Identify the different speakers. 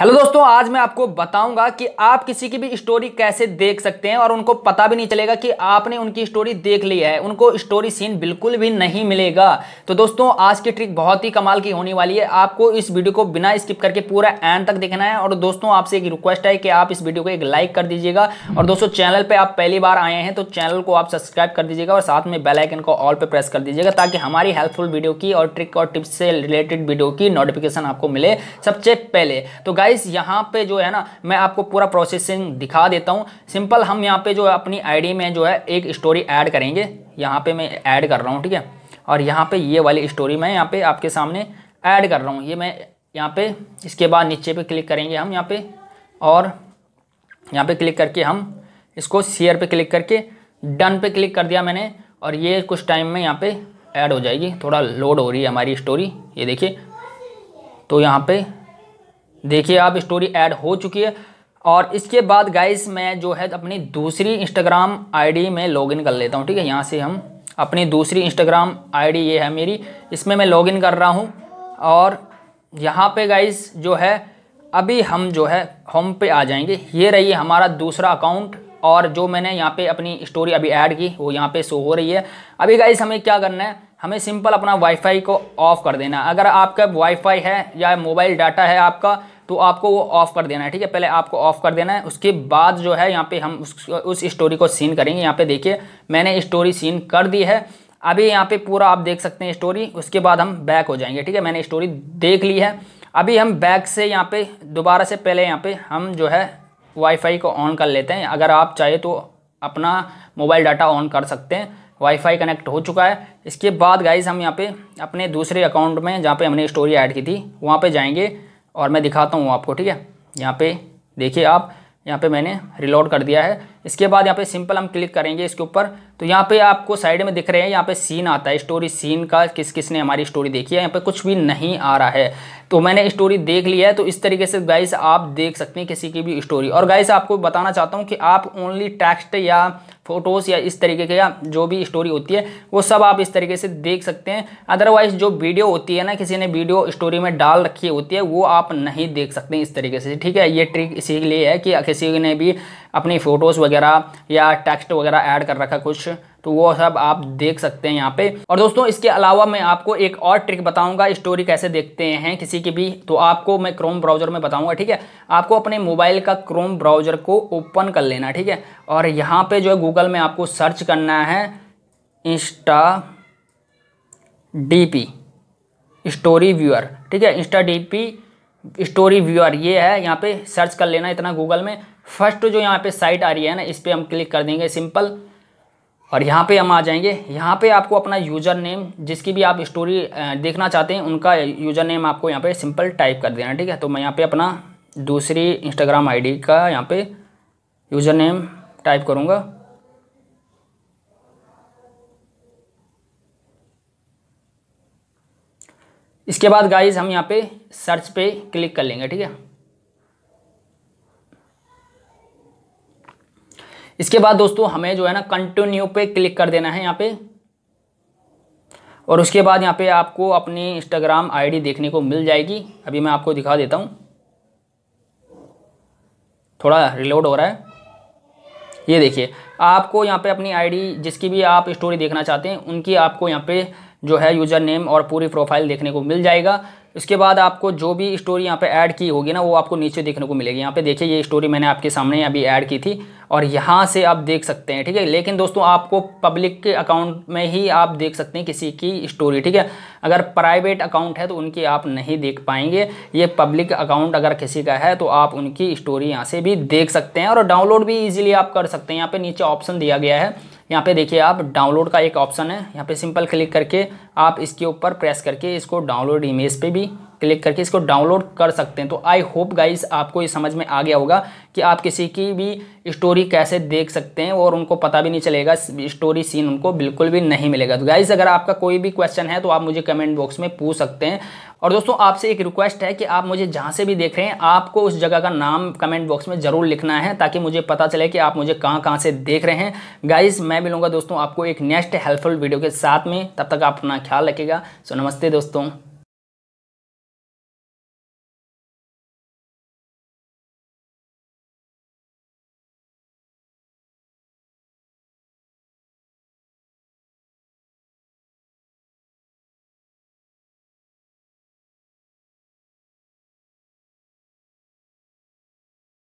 Speaker 1: hello दोस्तों आज मैं आपको बताऊंगा कि आप किसी की भी स्टोरी कैसे देख सकते हैं और उनको पता भी नहीं चलेगा कि आपने उनकी स्टोरी देख ली है उनको स्टोरी सीन बिल्कुल भी नहीं मिलेगा तो दोस्तों आज की ट्रिक बहुत ही कमाल की होने वाली है आपको इस वीडियो को बिना स्किप करके पूरा एंड तक देखना है और दोस्तों आपसे एक रिक्वेस्ट है कि आप इस वीडियो को एक लाइक कर दीजिएगा और दोस्तों चैनल पर आप पहली बार आए हैं तो चैनल को आप सब्सक्राइब कर दीजिएगा और साथ में बेलाइकन को ऑल पर प्रेस कर दीजिएगा ताकि हमारी हेल्पफुल वीडियो की और ट्रिक और टिप्स से रिलेटेड वीडियो की नोटिफिकेशन आपको मिले सबसे पहले तो गाय गाइस यहाँ पे जो है ना मैं आपको पूरा प्रोसेसिंग दिखा देता हूँ सिंपल हम यहाँ पे जो अपनी आईडी में जो है एक स्टोरी ऐड करेंगे यहाँ पे मैं ऐड कर रहा हूँ ठीक है और यहाँ पे ये वाली स्टोरी मैं यहाँ पे आपके सामने ऐड कर रहा हूँ ये मैं यहाँ पे इसके बाद नीचे पे क्लिक करेंगे हम यहाँ पे और यहाँ पे क्लिक करके हम इसको शेयर पे क्लिक करके डन पे क्लिक कर दिया मैंने और ये कुछ टाइम में यहाँ पे ऐड हो जाएगी थोड़ा लोड हो रही है हमारी स्टोरी ये देखिए तो यहाँ पे देखिए आप स्टोरी ऐड हो चुकी है और इसके बाद गाइस मैं जो है अपनी दूसरी इंस्टाग्राम आईडी में लॉगिन कर लेता हूँ ठीक है यहाँ से हम अपनी दूसरी इंस्टाग्राम आईडी ये है मेरी इसमें मैं लॉगिन कर रहा हूँ और यहाँ पे गाइस जो है अभी हम जो है होम पे आ जाएंगे ये रही हमारा दूसरा अकाउंट और जो मैंने यहाँ पे अपनी स्टोरी अभी ऐड की वो यहाँ पर शो हो रही है अभी गाइस हमें क्या करना है हमें सिंपल अपना वाईफाई को ऑफ़ कर देना अगर आपका वाईफाई है या मोबाइल डाटा है आपका तो आपको वो ऑफ़ कर देना है ठीक है पहले आपको ऑफ़ कर देना है उसके बाद जो है यहाँ पे हम उस उस स्टोरी को सीन करेंगे यहाँ पे देखिए मैंने स्टोरी सीन कर दी है अभी यहाँ पे पूरा आप देख सकते हैं स्टोरी उसके बाद हम बैक हो जाएंगे ठीक है मैंने स्टोरी देख ली है अभी हम बैक से यहाँ पे दोबारा से पहले यहाँ पे हम जो है वाईफाई को ऑन कर लेते हैं अगर आप चाहे तो अपना मोबाइल डाटा ऑन कर सकते हैं वाईफाई कनेक्ट हो चुका है इसके बाद गाइज हम यहाँ पे अपने दूसरे अकाउंट में जहाँ पे हमने स्टोरी ऐड की थी वहाँ पे जाएंगे और मैं दिखाता हूँ आपको ठीक है यहाँ पे देखिए आप यहाँ पे मैंने रिलोड कर दिया है इसके बाद यहाँ पे सिंपल हम क्लिक करेंगे इसके ऊपर तो यहाँ पे आपको साइड में दिख रहे हैं यहाँ पे सीन आता है स्टोरी सीन का किस किस ने हमारी स्टोरी देखी है यहाँ पे कुछ भी नहीं आ रहा है तो मैंने स्टोरी देख लिया है तो इस तरीके से गाइस आप देख सकते हैं किसी की भी स्टोरी और गाइस आपको बताना चाहता हूँ कि आप ओनली टेक्स्ट या फोटोज़ या इस तरीके के या जो भी स्टोरी होती है वो सब आप इस तरीके से देख सकते हैं अदरवाइज जो वीडियो होती है ना किसी ने वीडियो स्टोरी में डाल रखी होती है वो आप नहीं देख सकते इस तरीके से ठीक है ये ट्रिक इसीलिए है कि किसी ने भी अपनी फ़ोटोज़ वगैरह या टेक्स्ट वगैरह ऐड कर रखा कुछ तो वो सब आप देख सकते हैं यहाँ पे और दोस्तों इसके अलावा मैं आपको एक और ट्रिक बताऊंगा स्टोरी कैसे देखते हैं किसी की भी तो आपको मैं क्रोम ब्राउज़र में बताऊंगा ठीक है आपको अपने मोबाइल का क्रोम ब्राउज़र को ओपन कर लेना ठीक है और यहाँ पे जो है गूगल में आपको सर्च करना है इंस्टा डी स्टोरी व्यूअर ठीक है इंस्टा डी स्टोरी व्यूअर ये है यहाँ पे सर्च कर लेना इतना गूगल में फर्स्ट जो यहाँ पे साइट आ रही है ना इस पर हम क्लिक कर देंगे सिंपल और यहाँ पे हम आ जाएंगे यहाँ पे आपको अपना यूज़र नेम जिसकी भी आप स्टोरी देखना चाहते हैं उनका यूज़र नेम आपको यहाँ पे सिंपल टाइप कर देना ठीक है तो मैं यहाँ पे अपना दूसरी इंस्टाग्राम आईडी का यहाँ पे यूज़र नेम टाइप करूँगा इसके बाद गाइज हम यहाँ पे सर्च पे क्लिक कर लेंगे ठीक है इसके बाद दोस्तों हमें जो है ना कंटिन्यू पे क्लिक कर देना है यहाँ पे और उसके बाद यहाँ पे आपको अपनी इंस्टाग्राम आईडी देखने को मिल जाएगी अभी मैं आपको दिखा देता हूँ थोड़ा रिलोड हो रहा है ये देखिए आपको यहाँ पे अपनी आईडी जिसकी भी आप स्टोरी देखना चाहते हैं उनकी आपको यहाँ पे जो है यूज़र नेम और पूरी प्रोफाइल देखने को मिल जाएगा इसके बाद आपको जो भी स्टोरी यहाँ पे ऐड की होगी ना वो आपको नीचे देखने को मिलेगी यहाँ पे देखिए ये स्टोरी मैंने आपके सामने अभी ऐड की थी और यहाँ से आप देख सकते हैं ठीक है लेकिन दोस्तों आपको पब्लिक के अकाउंट में ही आप देख सकते हैं किसी की स्टोरी ठीक है अगर प्राइवेट अकाउंट है तो उनकी आप नहीं देख पाएंगे ये पब्लिक अकाउंट अगर किसी का है तो आप उनकी स्टोरी यहाँ से भी देख सकते हैं और डाउनलोड भी ईजिली आप कर सकते हैं यहाँ पर नीचे ऑप्शन दिया गया है यहाँ पे देखिए आप डाउनलोड का एक ऑप्शन है यहाँ पे सिंपल क्लिक करके आप इसके ऊपर प्रेस करके इसको डाउनलोड इमेज पे भी क्लिक करके इसको डाउनलोड कर सकते हैं तो आई होप गाइस आपको ये समझ में आ गया होगा कि आप किसी की भी स्टोरी कैसे देख सकते हैं और उनको पता भी नहीं चलेगा स्टोरी सीन उनको बिल्कुल भी नहीं मिलेगा तो गाइस अगर आपका कोई भी क्वेश्चन है तो आप मुझे कमेंट बॉक्स में पूछ सकते हैं और दोस्तों आपसे एक रिक्वेस्ट है कि आप मुझे जहाँ से भी देख रहे हैं आपको उस जगह का नाम कमेंट बॉक्स में ज़रूर लिखना है ताकि मुझे पता चले कि आप मुझे कहाँ कहाँ से देख रहे हैं गाइज़ मैं मिलूँगा दोस्तों आपको एक नेक्स्ट हेल्पफुल वीडियो के साथ में तब तक आप अपना ख्याल रखेगा सो नमस्ते दोस्तों